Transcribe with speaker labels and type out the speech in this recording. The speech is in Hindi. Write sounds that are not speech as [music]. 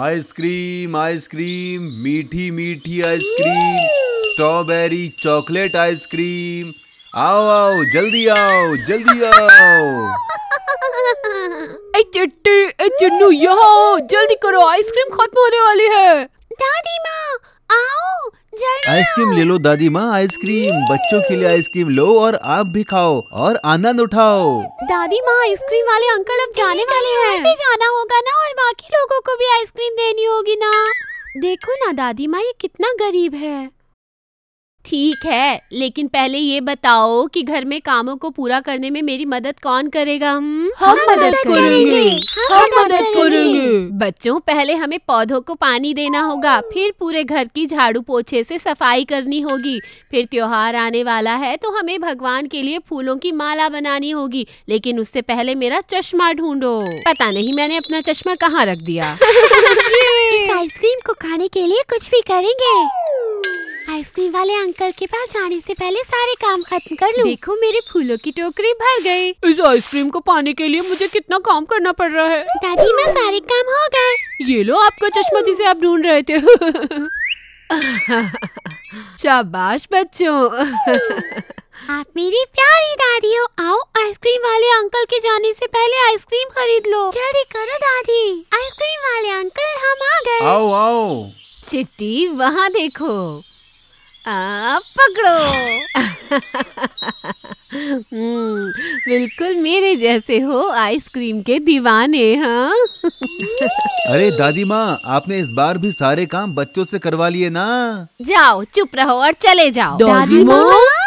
Speaker 1: आइसक्रीम आइसक्रीम मीठी मीठी आइसक्रीम स्ट्रॉबेरी चॉकलेट आइसक्रीम आओ आओ जल्दी आओ जल्दी आओ यहाँ जल्दी करो आइसक्रीम खत्म होने वाली है दादी माँ आओ आइसक्रीम ले लो दादी माँ आइसक्रीम बच्चों के लिए आइसक्रीम लो और आप भी खाओ और आनंद उठाओ दादी माँ आइसक्रीम वाले अंकल अब जाने वाले हैं भी जाना होगा ना और होगी ना देखो ना दादी माँ ये कितना गरीब है ठीक है लेकिन पहले ये बताओ कि घर में कामों को पूरा करने में मेरी मदद कौन करेगा हम हम मदद करेंगे हम मदद करेंगे बच्चों पहले हमें पौधों को पानी देना होगा फिर पूरे घर की झाड़ू पोछे से सफाई करनी होगी फिर त्योहार आने वाला है तो हमें भगवान के लिए फूलों की माला बनानी होगी लेकिन उससे पहले मेरा चश्मा ढूंढो पता नहीं मैंने अपना चश्मा कहाँ रख दिया [laughs] [laughs] आइसक्रीम को खाने के लिए कुछ भी करेंगे आइसक्रीम वाले अंकल के पास जाने से पहले सारे काम खत्म कर लूं। देखो मेरे फूलों की टोकरी भर गई। इस आइसक्रीम को पाने के लिए मुझे कितना काम करना पड़ रहा है दादी माँ सारे काम हो गए ये लो आपका चश्मा जिसे आप ढूंढ रहे थे [laughs] शाबाश बच्चों आप मेरी प्यारी दादी हो आओ आइसक्रीम वाले अंकल के जाने से पहले आइसक्रीम खरीद लो जल्दी करो दादी आइसक्रीम वाले अंकल हम आ गए आओ आओ चिट्टी वहाँ देखो आप पकड़ो हम्म, बिल्कुल मेरे जैसे हो आइसक्रीम के दीवाने हाँ अरे दादी माँ आपने इस बार भी सारे काम बच्चों से करवा लिए ना जाओ चुप रहो और चले जाओ दादी माँ मा?